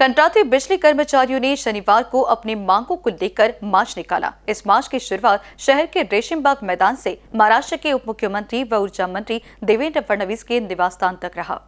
कंट्राती बिजली कर्मचारियों ने शनिवार को अपनी मांगों को लेकर मार्च निकाला इस मार्च की शुरुआत शहर के रेशमबाग मैदान से महाराष्ट्र के उप मुख्यमंत्री व ऊर्जा मंत्री देवेंद्र फडणवीस के निवास स्थान तक रहा